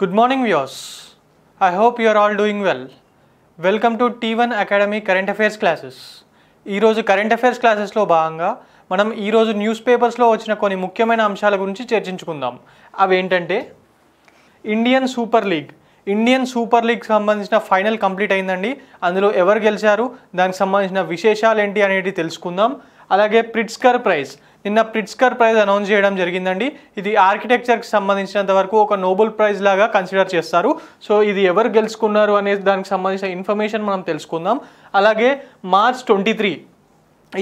Good morning viewers. I hope you are all doing well. Welcome to One Academy current affairs classes ఈరోజు current affairs క్లాసెస్లో భాగంగా మనం ఈరోజు news పేపర్స్లో వచ్చిన కొన్ని ముఖ్యమైన అంశాల గురించి చర్చించుకుందాం అవి ఏంటంటే Indian Super League Indian Super League సంబంధించిన ఫైనల్ కంప్లీట్ అయిందండి అందులో ఎవరు గెలిచారు దానికి సంబంధించిన విశేషాలు ఏంటి అనేది తెలుసుకుందాం అలాగే ప్రిట్స్కర్ ప్రైజ్ నిన్న ప్రిట్స్కర్ ప్రైజ్ అనౌన్స్ చేయడం జరిగిందండి ఇది ఆర్కిటెక్చర్కి సంబంధించినంత వరకు ఒక నోబెల్ ప్రైజ్ లాగా కన్సిడర్ చేస్తారు సో ఇది ఎవరు గెలుచుకున్నారు అనే దానికి సంబంధించిన ఇన్ఫర్మేషన్ మనం తెలుసుకుందాం అలాగే మార్చ్ ట్వంటీ త్రీ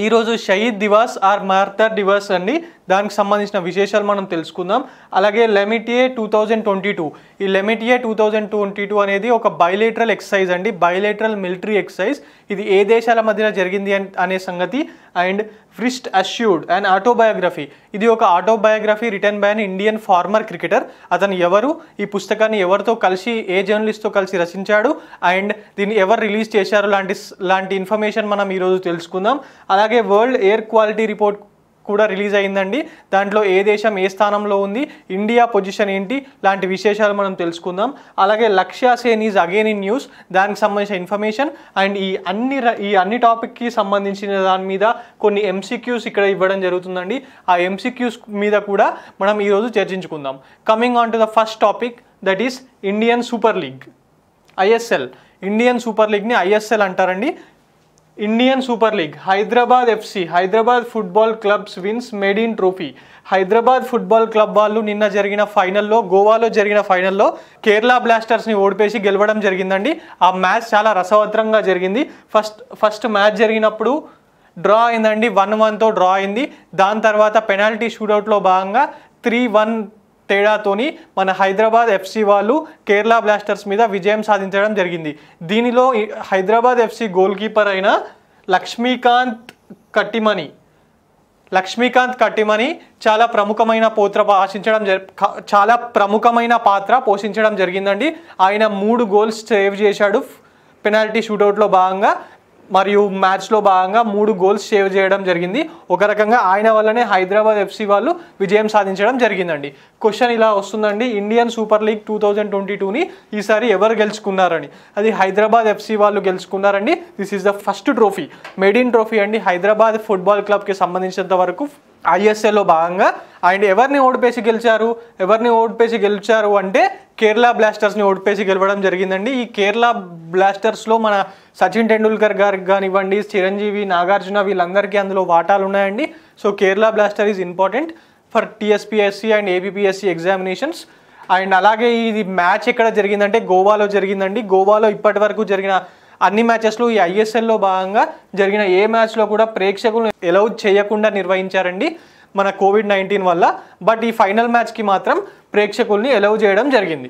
ఈరోజు షహీద్ దివాస్ ఆర్ మార్తర్ దివాస్ అండి దానికి సంబంధించిన విశేషాలు మనం తెలుసుకుందాం అలాగే Lamitiye two thousand twenty two ఈ Lamitiye two thousand twenty two అనేది ఒక బైలేటరల్ ఎక్సైజ్ అండి బైలేటరల్ మిలిటరీ ఎక్ససైజ్ ఇది ఏ దేశాల మధ్యన జరిగింది అనే సంగతి and Wrist Assured and autobiography ఇది ఒక autobiography written by an Indian former cricketer అతను ఎవరు ఈ పుస్తకాన్ని ఎవరితో కలిసి ఏ జర్నలిస్ట్తో కలిసి రచించాడు అండ్ దీన్ని ఎవరు రిలీజ్ చేశారు లాంటి లాంటి ఇన్ఫర్మేషన్ మనం ఈరోజు తెలుసుకుందాం అలాగే వరల్డ్ ఎయిర్ క్వాలిటీ రిపోర్ట్ కూడా రిలీజ్ అయిందండి దాంట్లో ఏ దేశం ఏ స్థానంలో ఉంది ఇండియా పొజిషన్ ఏంటి లాంటి విశేషాలు మనం తెలుసుకుందాం అలాగే Lakshya Sen is again in news దానికి సంబంధించిన ఇన్ఫర్మేషన్ అండ్ ఈ అన్ని ఈ అన్ని టాపిక్కి సంబంధించిన దాని మీద కొన్ని ఎంసీక్యూస్ ఇక్కడ ఇవ్వడం జరుగుతుందండి ఆ ఎంసీక్యూస్ మీద కూడా మనం ఈరోజు చర్చించుకుందాం coming on to the first topic that is Indian Super League ISL Indian Super లీగ్ని ఐఎస్ఎల్ అంటారండి Indian Super League Hyderabad FC Hyderabad football clubs wins maiden trophy Hyderabad football club వాళ్ళు నిన్న జరిగిన ఫైనల్లో గోవాలో జరిగిన ఫైనల్లో కేరళ బ్లాస్టర్స్ని ఓడిపేసి గెలవడం జరిగిందండి ఆ మ్యాచ్ చాలా రసవత్రంగా జరిగింది ఫస్ట్ ఫస్ట్ మ్యాచ్ జరిగినప్పుడు డ్రా అయిందండి వన్ వన్తో డ్రా అయింది దాని తర్వాత పెనాల్టీ షూటౌట్లో భాగంగా త్రీ వన్ తేడాతోని మన హైదరాబాద్ ఎఫ్సీ వాళ్ళు కేరళ బ్లాస్టర్స్ మీద విజయం సాధించడం జరిగింది దీనిలో హైదరాబాద్ ఎఫ్సీ గోల్ కీపర్ అయిన లక్ష్మీకాంత్ కట్టిమణి లక్ష్మీకాంత్ కట్టిమణి చాలా ప్రముఖమైన పోత్ర ఆశించడం చాలా ప్రముఖమైన పాత్ర పోషించడం జరిగిందండి ఆయన మూడు గోల్స్ సేవ్ చేశాడు పెనాల్టీ షూటౌట్లో భాగంగా మరియు మ్యాచ్లో భాగంగా మూడు గోల్స్ సేవ్ చేయడం జరిగింది ఒక రకంగా ఆయన వల్లనే హైదరాబాద్ ఎఫ్సీ వాళ్ళు విజయం సాధించడం జరిగిందండి క్వశ్చన్ ఇలా వస్తుందండి Indian Super League two thousand twenty టూని ఈసారి ఎవరు గెలుచుకున్నారని అది హైదరాబాద్ ఎఫ్సీ వాళ్ళు గెలుచుకున్నారండి this is the first trophy maiden trophy అండి హైదరాబాద్ ఫుట్బాల్ క్లబ్కి సంబంధించినంత వరకు ఐఎస్ఏలో భాగంగా అండ్ ఎవరిని ఓడిపేసి గెలిచారు ఎవరిని ఓడిపేసి గెలిచారు అంటే కేరళ బ్లాస్టర్స్ని ఓడిపేసి గెలవడం జరిగిందండి ఈ కేరళ బ్లాస్టర్స్లో మన సచిన్ టెండూల్కర్ గారికి కానివ్వండి చిరంజీవి నాగార్జున వీళ్ళందరికీ అందులో వాటాలు ఉన్నాయండి so Kerala blaster is important for TSPSC and APPSC examinations and అలాగే ఇది మ్యాచ్ ఎక్కడ జరిగిందంటే గోవాలో జరిగిందండి గోవాలో ఇప్పటి వరకు జరిగిన అన్ని మ్యాచెస్లో ఈ ఐఎస్ఎల్లో భాగంగా జరిగిన ఏ మ్యాచ్లో కూడా ప్రేక్షకులను ఎలౌ చేయకుండా నిర్వహించారండి మన కోవిడ్ నైన్టీన్ వల్ల బట్ ఈ ఫైనల్ మ్యాచ్కి మాత్రం ప్రేక్షకుల్ని ఎలవ్ చేయడం జరిగింది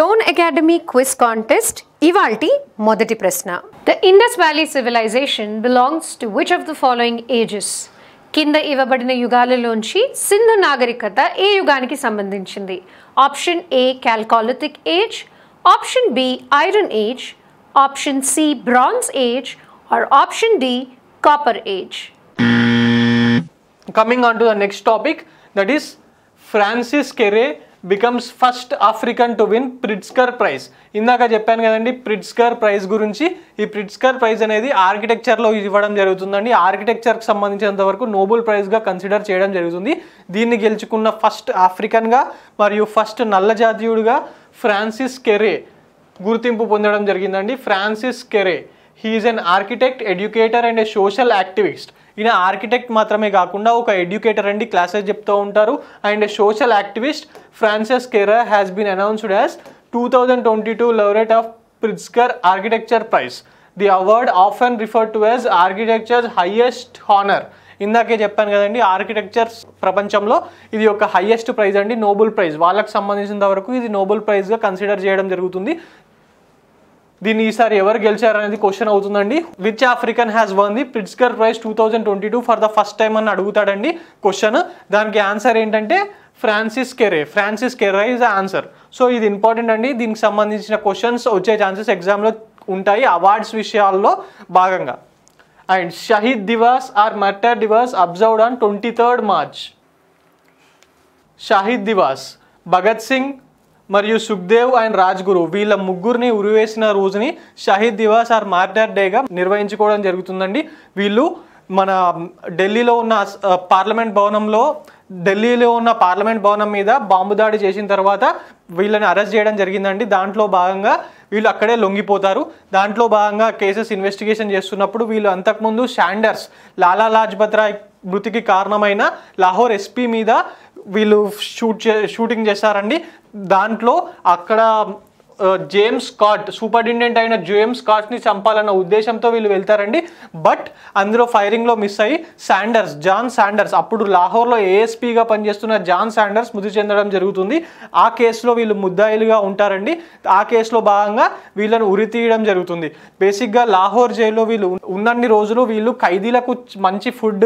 టోన్ అకాడమీ క్విజ్ కాంటెస్ట్ ఇవాల్టి మొదటి ప్రశ్న the Indus valley civilization belongs to which of the following ages కింద ఇవ్వబడిన యుగాలలోంచి సింధు నాగరికత ఏ యుగానికి సంబంధించింది option A chalcolithic age option B iron age option C bronze age or option D copper age Coming on to the next topic that is Francis Kere becomes first African to win Pritzker prize ఇందాక చెప్పాను కదండి ప్రిట్స్కర్ praise గురించి ఈ ప్రిట్స్కర్ praise అనేది ఆర్కిటెక్చర్లో ఇవ్వడం జరుగుతుందండి ఆర్కిటెక్చర్కి సంబంధించినంత వరకు నోబెల్ ప్రైజ్గా కన్సిడర్ చేయడం జరుగుతుంది దీన్ని గెలుచుకున్న ఫస్ట్ ఆఫ్రికన్గా మరియు ఫస్ట్ నల్ల జాతీయుడిగా ఫ్రాన్సిస్ కెరే గుర్తింపు పొందడం జరిగిందండి Francis Kere he is an architect educator and a social activist ఈయన ఆర్కిటెక్ట్ మాత్రమే కాకుండా ఒక ఎడ్యుకేటర్ అండి క్లాసెస్ చెప్తూ ఉంటారు and social activist Francis Kere has been announced as two thousand twenty two laureate of Pritzker architecture prize the award of and refer to as architecture highest honour ఇందాకే చెప్పాను కదండి architecture ప్రపంచంలో ఇది ఒక highest prize అండి Nobel prize వాళ్ళకి సంబంధించినంత వరకు ఇది నోబుల్ ప్రైజ్గా కన్సిడర్ చేయడం జరుగుతుంది దీన్ని ఈసారి ఎవరు గెలిచారనేది క్వశ్చన్ అవుతుందండి which African has won the Pritzker prize two thousand twenty two for the first time అని అడుగుతాడండి క్వశ్చన్ దానికి ఆన్సర్ ఏంటంటే Francis Kere Francis Kere is answer so ఇది ఇంపార్టెంట్ అండి దీనికి సంబంధించిన క్వశ్చన్స్ వచ్చే ఛాన్సెస్ ఎగ్జామ్లో ఉంటాయి అవార్డ్స్ విషయాల్లో భాగంగా and Shaheed Diwas or martyr Diwas observed on twenty third March Shaheed Diwas Bhagat Singh మరియు సుఖ్దేవ్ అండ్ రాజ్గురు వీళ్ళ ముగ్గురిని ఉరివేసిన రోజుని షహీద్ దివాస్ ఆర్ మార్టర్ డేగా నిర్వహించుకోవడం జరుగుతుందండి వీళ్ళు మన ఢిల్లీలో ఉన్న పార్లమెంట్ భవనంలో ఢిల్లీలో ఉన్న పార్లమెంట్ భవనం మీద బాంబు దాడి చేసిన తర్వాత వీళ్ళని అరెస్ట్ చేయడం జరిగిందండి దాంట్లో భాగంగా వీళ్ళు అక్కడే లొంగిపోతారు దాంట్లో భాగంగా కేసెస్ ఇన్వెస్టిగేషన్ చేస్తున్నప్పుడు వీళ్ళు అంతకుముందు శాండర్స్ లాలా లాజ్పత్ రాయ్ మృతికి కారణమైన లాహోర్ ఎస్పీ మీద వీళ్ళు షూట్ చే షూటింగ్ చేశారండి దాంట్లో అక్కడ జేమ్స్ కాట్ సూపరింటెండెంట్ అయిన జేమ్స్ స్కాట్ని చంపాలన్న ఉద్దేశంతో వీళ్ళు వెళ్తారండి బట్ అందులో ఫైరింగ్లో మిస్ అయ్యి శాండర్స్ జాన్ శాండర్స్ అప్పుడు లాహోర్లో ఏఎస్పీగా పనిచేస్తున్న జాన్ శాండర్స్ మృతి చెందడం జరుగుతుంది ఆ కేసులో వీళ్ళు ముద్దాయిలుగా ఉంటారండి ఆ కేసులో భాగంగా వీళ్ళను ఉరి తీయడం జరుగుతుంది బేసిక్గా లాహోర్ జైల్లో వీళ్ళు ఉన్నన్ని రోజులు వీళ్ళు ఖైదీలకు మంచి ఫుడ్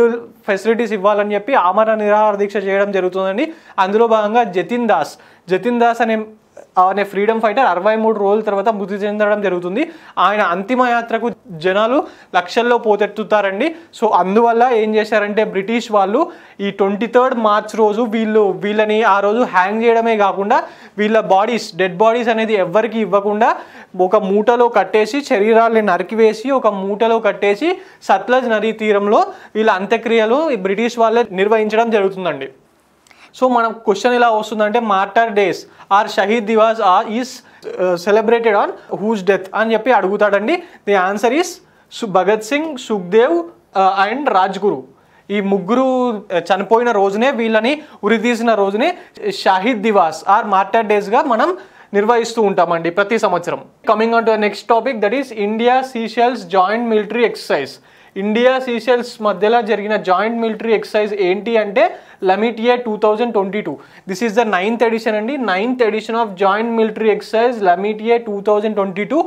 ఫెసిలిటీస్ ఇవ్వాలని చెప్పి ఆమరణ నిరాహార దీక్ష చేయడం జరుగుతుందండి అందులో భాగంగా జతిన్ దాస్ జతిన్ దాస్ అనే అనే ఫ్రీడమ్ ఫైటర్ అరవై మూడు రోజుల తర్వాత మృతి చెందడం జరుగుతుంది ఆయన అంతిమయాత్రకు జనాలు లక్షల్లో పోతెత్తుతారండి సో అందువల్ల ఏం చేశారంటే బ్రిటిష్ వాళ్ళు ఈ ట్వంటీ థర్డ్ మార్చ్ రోజు వీళ్ళు వీళ్ళని ఆ రోజు హ్యాంగ్ చేయడమే కాకుండా వీళ్ళ బాడీస్ డెడ్ బాడీస్ అనేది ఎవ్వరికి ఇవ్వకుండా ఒక మూటలో కట్టేసి శరీరాల్ని నరికివేసి ఒక మూటలో కట్టేసి సత్లజ్ నదీ తీరంలో వీళ్ళ అంత్యక్రియలు బ్రిటిష్ వాళ్ళే నిర్వహించడం జరుగుతుందండి సో మనం క్వశ్చన్ ఇలా వస్తుందంటే martyr days or Shaheed Diwas or is celebrated on whose death అని చెప్పి అడుగుతాడండి the answer is Bhagat Singh Sukhdev and Rajguru ఈ ముగ్గురు uh, చనిపోయిన రోజునే వీళ్ళని ఉరితీసిన రోజునే షాహిద్ దివాస్ ఆర్ మార్టర్ డేస్గా మనం నిర్వహిస్తూ ఉంటామండి ప్రతి సంవత్సరం coming on to next topic that is India Seychelles joint military exercise India Seychelles మధ్యలో జరిగిన జాయింట్ మిలిటరీ ఎక్సర్సైజ్ ఏంటి అంటే Lamitiye two thousand twenty two this is the ninth edition అండి ninth edition of joint military exercise Lamitiye two thousand twenty two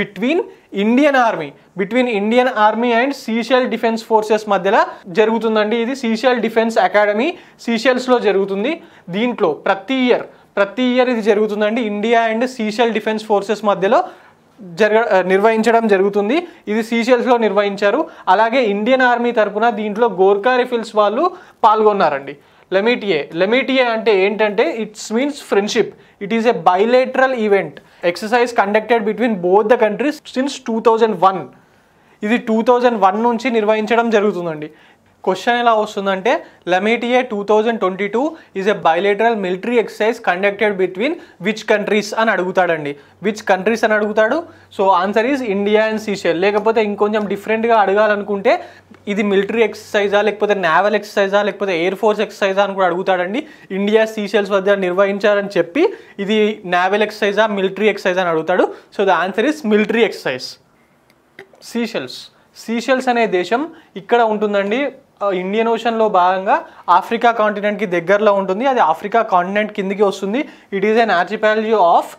between Indian army between Indian army and Seychelles defence forces మధ్యలో జరుగుతుందండి ఇది Seychelles defence academy సీషెల్స్లో జరుగుతుంది దీంట్లో ప్రతి year ప్రతి year ఇది జరుగుతుందండి India and Seychelles defence forces మధ్యలో జరగ నిర్వహించడం జరుగుతుంది ఇది సీషెల్స్లో నిర్వహించారు అలాగే ఇండియన్ ఆర్మీ తరఫున దీంట్లో గోర్ఖా రిఫిల్స్ వాళ్ళు పాల్గొన్నారండి లెమిటియే లెమిటియే అంటే ఏంటంటే it's means friendship it is a bilateral event exercise conducted between both the countries since two thousand one ఇది టూ థౌజండ్ వన్ నుంచి నిర్వహించడం జరుగుతుందండి క్వశ్చన్ ఎలా వస్తుందంటే Lamitiye two thousand twenty two is a bilateral military exercise conducted between which countries అని అడుగుతాడండి which countries అని అడుగుతాడు so answer is India and Seychelles లేకపోతే ఇంకొంచెం డిఫరెంట్గా అడగాలనుకుంటే ఇది మిలిటరీ ఎక్సర్సైజా లేకపోతే నావల్ ఎక్సర్సైజా లేకపోతే ఎయిర్ ఫోర్స్ ఎక్సర్సైజా అని కూడా అడుగుతాడండి ఇండియా సీషెల్స్ వద్ద నిర్వహించారని చెప్పి ఇది నేవల్ ఎక్సర్సైజా మిలిటరీ ఎక్సర్సైజ్ అని అడుగుతాడు so the answer is military exercise Seychelles Seychelles అనే దేశం ఇక్కడ ఉంటుందండి ఇండియన్ ఓషన్లో భాగంగా ఆఫ్రికా కాంటినెంట్కి దగ్గరలో ఉంటుంది అది ఆఫ్రికా కాంటినెంట్ కిందికి వస్తుంది it is an archipelago of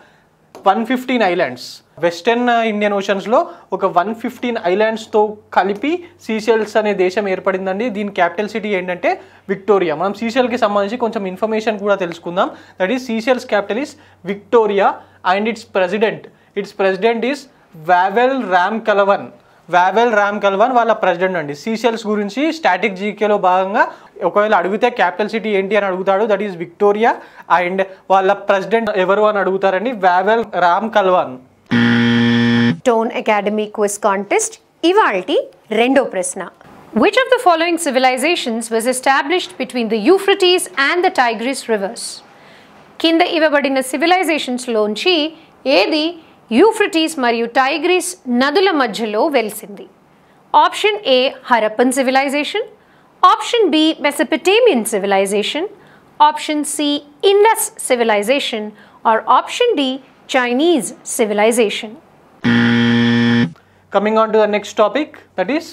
one fifteen islands western Indian ఓషన్స్లో ఒక వన్ ఫిఫ్టీన్ ఐలాండ్స్తో కలిపి సీషెల్స్ అనే దేశం ఏర్పడిందండి దీని క్యాపిటల్ సిటీ ఏంటంటే విక్టోరియా మనం సీషెల్కి సంబంధించి కొంచెం ఇన్ఫర్మేషన్ కూడా తెలుసుకుందాం that is Seychelles capital is Victoria and its president its president is Wavel Ramkalawan Wavel Ramkalawan వాళ్ళ ప్రెసిడెంట్ అండి సీషెల్స్ గురించి స్టాటిక్ జీకేలో భాగంగా ఒకవేళ అడిగితే క్యాపిటల్ సిటీ ఏంటి అని అడుగుతాడు దట్ ఈస్ విక్టోరియా అండ్ వాళ్ళ ప్రెసిడెంట్ ఎవరు అని అడుగుతారండి Wavel Ramkalawan Tone Academy quiz contest ఇవాల్టి రెండో ప్రశ్న Which of the following civilizations was established between the Euphrates and the Tigris rivers? కింద ఇవ్వబడిన సివిలైజేషన్స్లోంచి ఏది యూఫ్రటీస్ మరియు టైగ్రీస్ నదుల మధ్యలో వెలిసింది option A Harappan civilization option B Mesopotamian civilization option C Indus civilization or option D Chinese civilization coming on to the next topic that is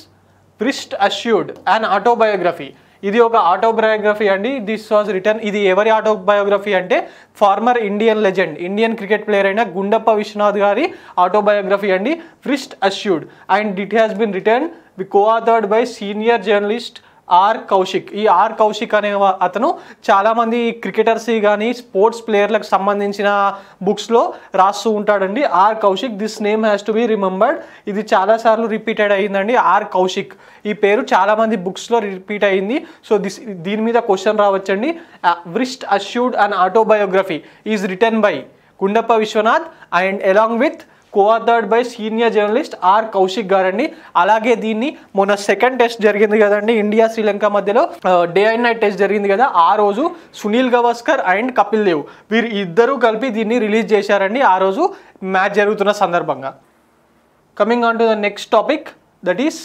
Wrist Assured and autobiography ఇది ఒక autobiography అండి this was return ఇది ఎవరి autobiography అంటే former Indian legend Indian cricket player అయిన గుండప్ప విశ్వనాథ్ గారి autobiography అండి Wrist Assured and it has been written coauthored by senior journalist R Kaushik ఈ ఆర్ కౌశిక్ అనే అతను చాలామంది క్రికెటర్స్ కానీ స్పోర్ట్స్ ప్లేయర్లకు సంబంధించిన బుక్స్లో రాస్తూ ఉంటాడండి R Kaushik this name has to be remembered ఇది చాలాసార్లు రిపీటెడ్ అయ్యిందండి ఆర్ కౌశిక్ ఈ పేరు చాలామంది బుక్స్లో రిపీట్ అయింది సో దిస్ దీని మీద క్వశ్చన్ రావచ్చండి Wrist Assured and autobiography is written by Gundappa Viswanath and along with coauthored by senior journalist R Kaushik గారండి అలాగే దీన్ని మొన్న సెకండ్ టెస్ట్ జరిగింది కదండి ఇండియా శ్రీలంక మధ్యలో డే అండ్ నైట్ టెస్ట్ జరిగింది కదా ఆ రోజు సునీల్ గవాస్కర్ అండ్ కపిల్ దేవ్ వీరు ఇద్దరూ కలిపి దీన్ని రిలీజ్ చేశారండి ఆ రోజు మ్యాచ్ జరుగుతున్న సందర్భంగా coming on to the next topic that is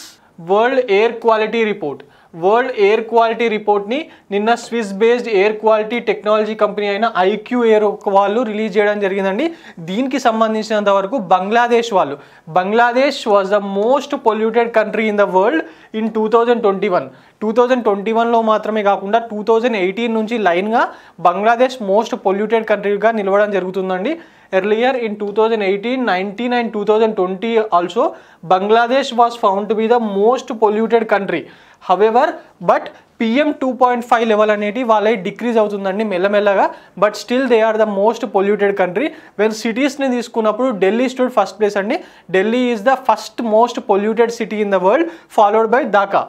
world air quality report world air quality రిపోర్ట్ని నిన్న Swiss based air quality technology company అయిన ఐక్యూ ఎయిర్ వాళ్ళు రిలీజ్ చేయడం జరిగిందండి దీనికి సంబంధించినంత వరకు బంగ్లాదేశ్ వాళ్ళు Bangladesh was the most polluted country in the world in two thousand twenty one two thousand twenty వన్లో మాత్రమే కాకుండా టూ థౌజండ్ ఎయిటీన్ నుంచి లైన్గా బంగ్లాదేశ్ మోస్ట్ పొల్యూటెడ్ కంట్రీగా నిలవడం జరుగుతుందండి in two Earlier in 2018, 19 and 2020 also, Bangladesh was found to be the most polluted country. However, but PM two point five level అనేది వాళ్ళై డిక్రీజ్ అవుతుందండి మెల్లమెల్లగా but still they are the most polluted country when సిటీస్ని తీసుకున్నప్పుడు Delhi stood first place అండి Delhi is the first most polluted city in the world followed by Dhaka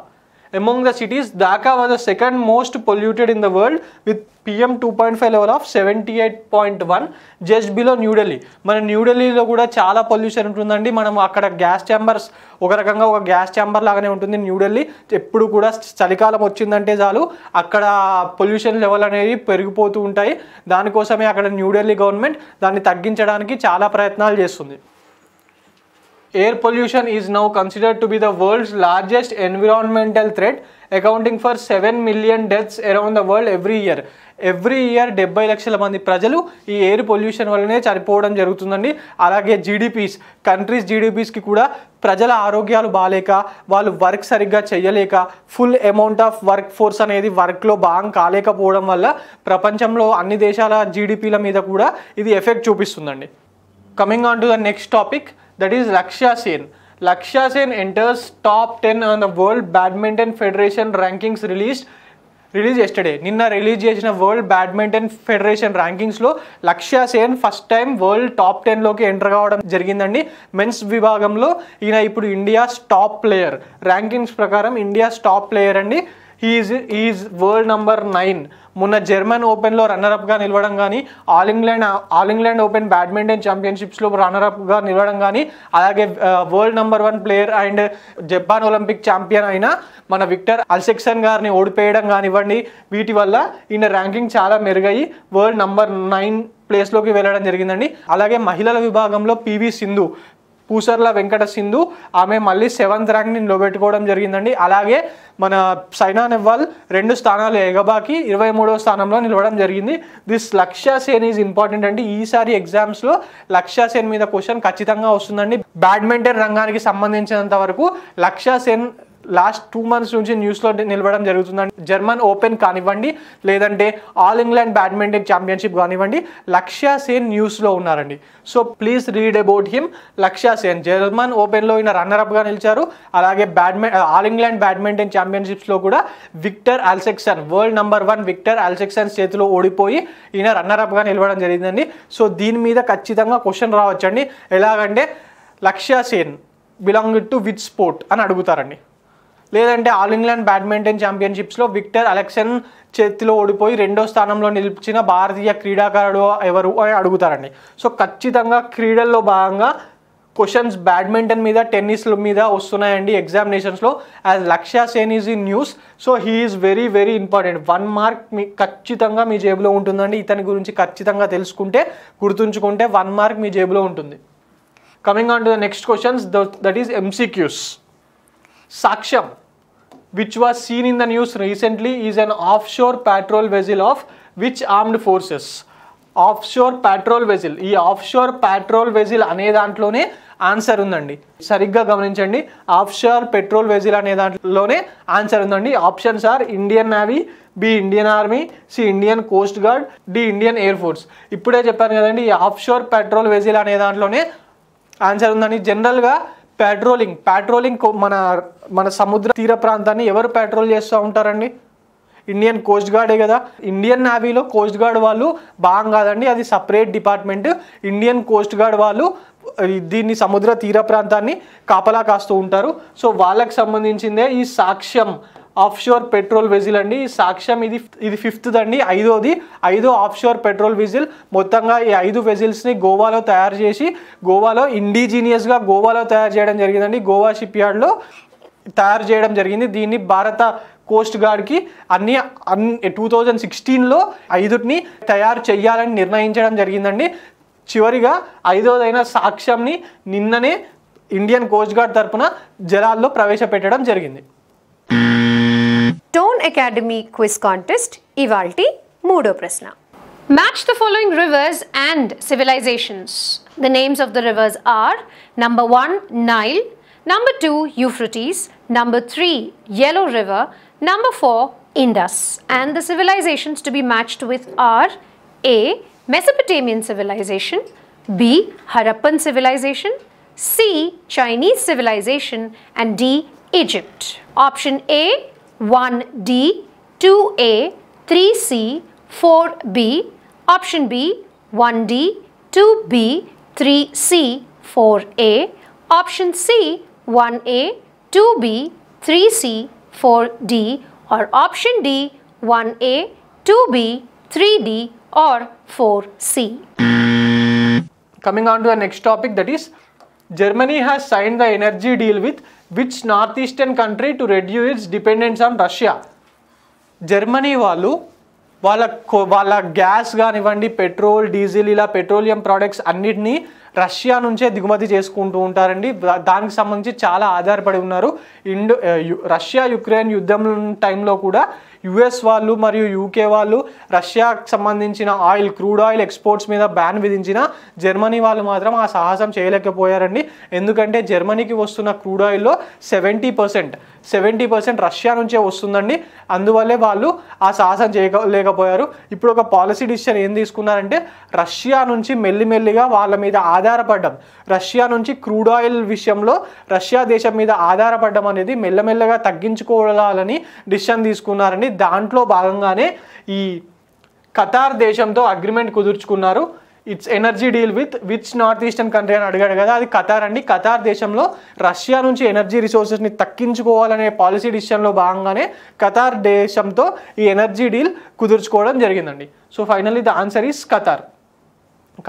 among the cities Dhaka was the second most polluted in the world with PM two point five level of seventy eight point one just below New Delhi మన న్యూఢిల్లీలో కూడా చాలా pollution ఉంటుందండి మనం అక్కడ gas chambers ఒక రకంగా ఒక గ్యాస్ ఛాంబర్ లాగానే ఉంటుంది న్యూఢిల్లీ ఎప్పుడు కూడా చలికాలం వచ్చిందంటే చాలు అక్కడ పొల్యూషన్ లెవెల్ అనేది పెరిగిపోతూ ఉంటాయి దానికోసమే అక్కడ న్యూఢిల్లీ గవర్నమెంట్ దాన్ని తగ్గించడానికి చాలా ప్రయత్నాలు చేస్తుంది air pollution is now considered to be the world's largest environmental threat, accounting for seven million deaths around the world every year every year డెబ్బై లక్షల మంది ప్రజలు ఈ ఎయిర్ పొల్యూషన్ వల్లనే చనిపోవడం జరుగుతుందండి అలాగే జీడిపీస్ కంట్రీస్ జీడిపీస్కి కూడా ప్రజల ఆరోగ్యాలు బాగాలేక వాళ్ళు వర్క్ సరిగ్గా చేయలేక full amount of work force అనేది వర్క్లో భాగం కాలేకపోవడం వల్ల ప్రపంచంలో అన్ని దేశాల జీడిపీల మీద కూడా ఇది ఎఫెక్ట్ చూపిస్తుందండి coming on to the next topic that is Lakshya Sen Lakshya Sen enters top ten on the world badminton federation rankings release release yesterday నిన్న రిలీజ్ చేసిన వరల్డ్ బ్యాడ్మింటన్ ఫెడరేషన్ ర్యాంకింగ్స్లో Lakshya Sen first time world top టెన్లోకి enter కావడం జరిగిందండి men's విభాగంలో ఈయన ఇప్పుడు India's top player rankings ప్రకారం ఇండియా స్టాప్ ప్లేయర్ అండి he is world number nine మొన్న జర్మన్ ఓపెన్లో రన్నరప్గా నిలవడం కానీ all England all England open badminton ఛాంపియన్షిప్స్లో రన్నరప్గా నిలవడం కానీ అలాగే world number one player and Japan Olympic champion అయిన మన విక్టర్ అల్సెక్సన్ గారిని ఓడిపోయడం కానివ్వండి వీటి వల్ల ఈయన ర్యాంకింగ్ చాలా మెరుగయ్యి వరల్డ్ నంబర్ నైన్ ప్లేస్లోకి వెళ్ళడం జరిగిందండి అలాగే మహిళల విభాగంలో పివి సింధు పూసర్ల వెంకట సింధు ఆమె మళ్ళీ సెవెంత్ ర్యాంక్ని నిలబెట్టుకోవడం జరిగిందండి అలాగే మన సైనా నెహ్వాల్ రెండు స్థానాలు ఎగబాకి ఇరవై మూడవ స్థానంలో నిలవడం జరిగింది దిస్ లక్ష్య సేన్ ఈజ్ ఇంపార్టెంట్ అండి ఈసారి ఎగ్జామ్స్లో లక్ష్య సేన్ మీద క్వశ్చన్ ఖచ్చితంగా వస్తుందండి బ్యాడ్మింటన్ రంగానికి సంబంధించినంత వరకు లక్ష్య సేన్ లాస్ట్ టూ మంత్స్ నుంచి న్యూస్లో నిలవడం జరుగుతుందండి జర్మన్ ఓపెన్ కానివ్వండి లేదంటే ఆల్ ఇంగ్లాండ్ బ్యాడ్మింటన్ ఛాంపియన్షిప్ కానివ్వండి లక్ష్య సేన్ న్యూస్లో ఉన్నారండి so please read about him Lakshya Sen German ఓపెన్లో ఈయన అప్గా నిలిచారు అలాగే బ్యాడ్మి ఆల్ ఇంగ్లాండ్ బ్యాడ్మింటన్ ఛాంపియన్షిప్స్లో కూడా Victor Axelsen world number one Victor Axelsen చేతిలో ఓడిపోయి ఈయన అప్గా నిలవడం జరిగిందండి సో దీని మీద ఖచ్చితంగా క్వశ్చన్ రావచ్చండి ఎలాగంటే Lakshya Sen belong to with sport అని అడుగుతారండి లేదంటే ఆల్ ఇంగ్లాండ్ బ్యాడ్మింటన్ ఛాంపియన్షిప్స్లో విక్టర్ అలెక్సన్ చేతిలో ఓడిపోయి రెండో స్థానంలో నిలిచిన భారతీయ క్రీడాకారుడు ఎవరు అని అడుగుతారండి సో ఖచ్చితంగా క్రీడల్లో భాగంగా క్వశ్చన్స్ బ్యాడ్మింటన్ మీద టెన్నిస్ మీద వస్తున్నాయండి ఎగ్జామినేషన్స్లో as Lakshya Sen is in news so he is very very important one mark మీ ఖచ్చితంగా మీ జేబులో ఉంటుందండి ఇతని గురించి ఖచ్చితంగా తెలుసుకుంటే గుర్తుంచుకుంటే వన్ మార్క్ మీ జేబులో ఉంటుంది coming on to the next questions that is MCQs Saksham, which was seen in the news recently, is an offshore patrol vessel of which armed forces? Offshore patrol vessel ఈ offshore patrol వెజిల్ అనే దాంట్లోనే answer ఉందండి సరిగ్గా గమనించండి offshore patrol వెజిల్ అనే దాంట్లోనే answer ఉందండి options are Indian navy B Indian army C Indian coast guard D Indian air force ఇప్పుడే చెప్పాను కదండి ఈ ఆఫ్షోర్ పెట్రోల్ వెజిల్ అనే దాంట్లోనే ఆన్సర్ ఉందండి జనరల్గా పెట్రోలింగ్ పెట్రోలింగ్ మన మన సముద్ర తీర ప్రాంతాన్ని ఎవరు పెట్రోల్ చేస్తూ ఉంటారండి ఇండియన్ కోస్ట్ గార్డే కదా ఇండియన్ నేవీలో కోస్ట్ గార్డ్ వాళ్ళు భాగం కాదండి అది separate department Indian coast guard వాళ్ళు దీన్ని సముద్ర తీర ప్రాంతాన్ని కాపలా కాస్తూ ఉంటారు సో వాళ్ళకి సంబంధించిందే ఈ సాక్ష్యం ఆఫ్షోర్ పెట్రోల్ విజిల్ అండి సాక్ష్యం ఇది ఇది ఫిఫ్త్ అండి ఐదోది ఐదో ఆఫ్షోర్ పెట్రోల్ విజిల్ మొత్తంగా ఈ ఐదు వెజిల్స్ని గోవాలో తయారు చేసి గోవాలో ఇండిజీనియస్గా గోవాలో తయారు చేయడం జరిగిందండి గోవా షిప్ యార్డ్లో తయారు చేయడం జరిగింది దీన్ని భారత కోస్ట్ గార్డ్కి అన్ని అన్ టూ థౌజండ్ సిక్స్టీన్లో ఐదుని తయారు చేయాలని నిర్ణయించడం జరిగిందండి చివరిగా ఐదోదైన సాక్ష్యంని నిన్ననే ఇండియన్ కోస్ట్ గార్డ్ తరపున జలాల్లో ప్రవేశపెట్టడం జరిగింది Academy Quiz Contest ఇవాల్టి మూడో ప్రశ్న Match the following rivers and civilizations. The names of the rivers are number 1 Nile, number 2 Euphrates, number 3 Yellow River, number 4 Indus. And the civilizations to be matched with are A. Mesopotamian civilization, B. Harappan civilization, C. Chinese civilization and D. Egypt. Option A 1D, 2A, 3C, 4B. Option B 1D, 2B, 3C, 4A. Option C 1A, 2B, 3C, 4D or option D 1A, 2B, 3D or 4C. Coming on to the next topic that is Germany has sign the energy deal with which north eastern country to reduce its dependence on Russia Germany వాళ్ళు వాళ్ళ వాళ్ళ gas కానివ్వండి petrol diesel ఇలా petroleum products అన్నిటినీ Russia నుంచే దిగుమతి చేసుకుంటూ ఉంటారండి దానికి సంబంధించి చాలా ఆధారపడి ఉన్నారు ఇండో రష్యా యుక్రెయిన్ యుద్ధం టైంలో కూడా యుఎస్ వాళ్ళు మరియు యూకే వాళ్ళు రష్యాకు సంబంధించిన ఆయిల్ క్రూడ్ ఆయిల్ ఎక్స్పోర్ట్స్ మీద బ్యాన్ విధించిన జర్మనీ వాళ్ళు మాత్రం ఆ సాహసం చేయలేకపోయారండి ఎందుకంటే జర్మనీకి వస్తున్న క్రూడ్ ఆయిల్లో seventy percent seventy percent Russia నుంచే వస్తుందండి అందువల్లే వాళ్ళు ఆ సాహసం చేయలేకపోయారు ఇప్పుడు ఒక పాలసీ డిసిషన్ ఏం తీసుకున్నారంటే రష్యా నుంచి మెల్లిమెల్లిగా వాళ్ళ మీద ఆధారపడడం రష్యా నుంచి క్రూడ్ ఆయిల్ విషయంలో రష్యా దేశం మీద ఆధారపడడం అనేది మెల్లమెల్లగా తగ్గించుకోవాలని డిసిషన్ తీసుకున్నారండి దాంట్లో భాగంగానే ఈ ఖతార్ దేశంతో అగ్రిమెంట్ కుదుర్చుకున్నారు its energy deal with which north eastern country అని అడిగాడు కదా అది ఖతార్ అండి ఖతార్ దేశంలో రష్యా నుంచి ఎనర్జీ రిసోర్సెస్ని తక్కించుకోవాలనే పాలసీ డిసిషన్లో భాగంగానే ఖతార్ దేశంతో ఈ ఎనర్జీ డీల్ కుదుర్చుకోవడం జరిగిందండి so finally the answer is Qatar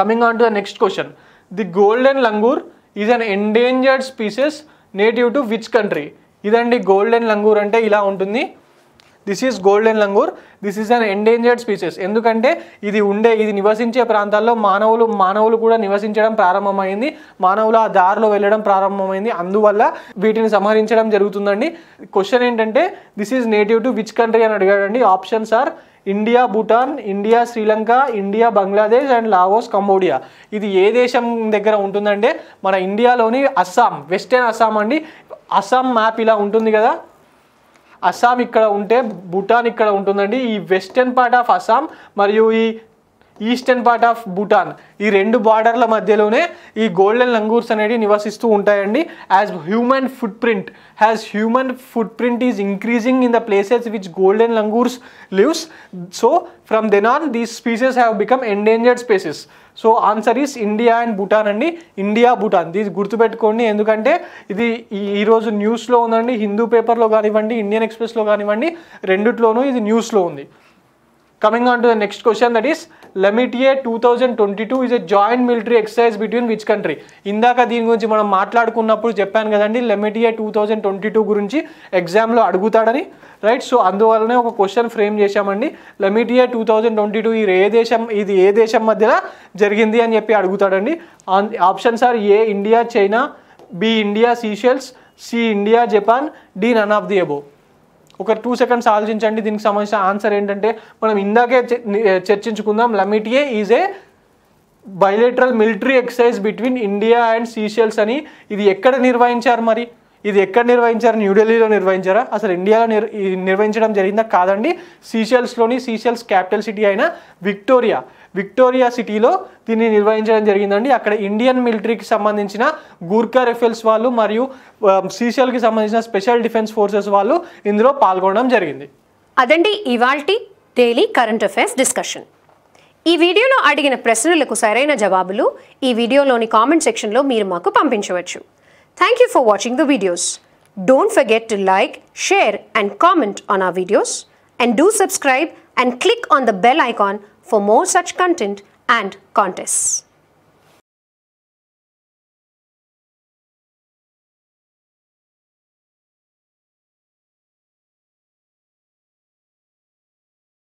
coming on to the next question the golden langur is an endangered species native to which country ఇదండి golden langur అంటే ఇలా ఉంటుంది this is golden langur this is an endangered species ఎందుకంటే ఇది ఉండే ఇది నివసించే ప్రాంతాల్లో మానవులు మానవులు కూడా నివసించడం ప్రారంభమైంది మానవులు ఆ దారిలో వెళ్ళడం ప్రారంభమైంది అందువల్ల వీటిని సంహరించడం జరుగుతుందండి క్వశ్చన్ ఏంటంటే this is native to which country అని అడిగాడండి options are India Bhutan India Sri Lanka India Bangladesh and Laos Cambodia ఇది ఏ దేశం దగ్గర ఉంటుందంటే మన ఇండియాలోని అస్సాం వెస్టర్న్ అస్సాం అండి అస్సాం మ్యాప్ ఇలా ఉంటుంది కదా అస్సాం ఇక్కడ ఉంటే భూటాన్ ఇక్కడ ఉంటుందండి ఈ వెస్టర్న్ పార్ట్ ఆఫ్ అస్సాం మరియు ఈ ఈస్టర్న్ పార్ట్ ఆఫ్ భూటాన్ ఈ రెండు బార్డర్ల మధ్యలోనే ఈ గోల్డెన్ లంగూర్స్ అనేవి నివసిస్తూ ఉంటాయండి as human foot print has human foot print is increasing in the places which golden langurs lives so from then on these species have become endangered spaces so answer is India and Bhutan అండి India Bhutan దీన్ని గుర్తుపెట్టుకోండి ఎందుకంటే ఇది ఈరోజు న్యూస్లో ఉందండి హిందూ పేపర్లో కానివ్వండి ఇండియన్ ఎక్స్ప్రెస్లో కానివ్వండి రెండిట్లోనూ ఇది న్యూస్లో ఉంది coming on to the next question that is Lamitiye two thousand twenty two is a joint military exercise between which country ఇందాక దీని గురించి మనం మాట్లాడుకున్నప్పుడు చెప్పాను కదండి Lamitiye two thousand twenty two గురించి ఎగ్జామ్లో అడుగుతాడని రైట్ సో అందువల్లనే ఒక క్వశ్చన్ ఫ్రేమ్ చేశామండి Lamitiye two thousand twenty two ఇది ఏ దేశం ఇది ఏ దేశం మధ్యలో జరిగింది అని చెప్పి అడుగుతాడండి options are A India China B India Seychelles C India Japan D none of the above ఒక టూ సెకండ్స్ ఆలోచించండి దీనికి సంబంధించిన ఆన్సర్ ఏంటంటే మనం ఇందాకే చర్చించుకుందాం Lamitiye is a bilateral military exercise between India and Seychelles అని ఇది ఎక్కడ నిర్వహించారు మరి ఇది ఎక్కడ నిర్వహించారు న్యూఢిల్లీలో నిర్వహించారా అసలు ఇండియాలో నిర్ నిర్వహించడం జరిగిందా కాదండి సీషెల్స్లోని సీషెల్స్ క్యాపిటల్ సిటీ అయిన విక్టోరియా విక్టోరియా సిటీలో దీన్ని నిర్వహించడం జరిగిందండి అక్కడ ఇండియన్ మిలిటరీకి సంబంధించిన గూర్ఖా రైఫిల్స్ వాళ్ళు మరియు um, సీసీఎల్కి సంబంధించిన స్పెషల్ డిఫెన్స్ ఫోర్సెస్ వాళ్ళు ఇందులో పాల్గొనడం జరిగింది అదండి ఇవాల్టి డైలీ కరెంట్ అఫైర్స్ డిస్కషన్ ఈ వీడియోలో అడిగిన ప్రశ్నలకు సరైన జవాబులు ఈ వీడియోలోని కామెంట్ సెక్షన్లో మీరు మాకు పంపించవచ్చు thank you for watching the videos don't forget to like share and comment on ఆ videos and do subscribe and click on the bell icon for more such content and contests.